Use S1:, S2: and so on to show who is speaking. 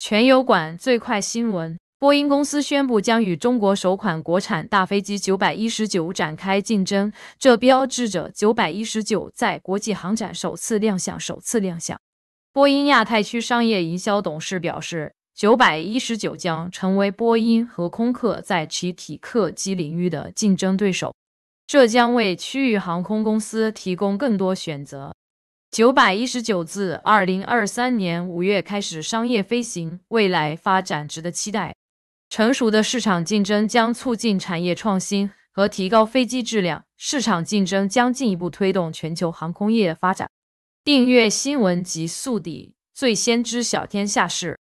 S1: 全油管最快新闻：波音公司宣布将与中国首款国产大飞机九百一十九展开竞争，这标志着九百一十九在国际航展首次亮相。首次亮相，波音亚太区商业营销董事表示，九百一十九将成为波音和空客在其体客机领域的竞争对手，这将为区域航空公司提供更多选择。九百一十九字，二零二三年五月开始商业飞行，未来发展值得期待。成熟的市场竞争将促进产业创新和提高飞机质量，市场竞争将进一步推动全球航空业发展。订阅新闻及速递，最先知晓天下事。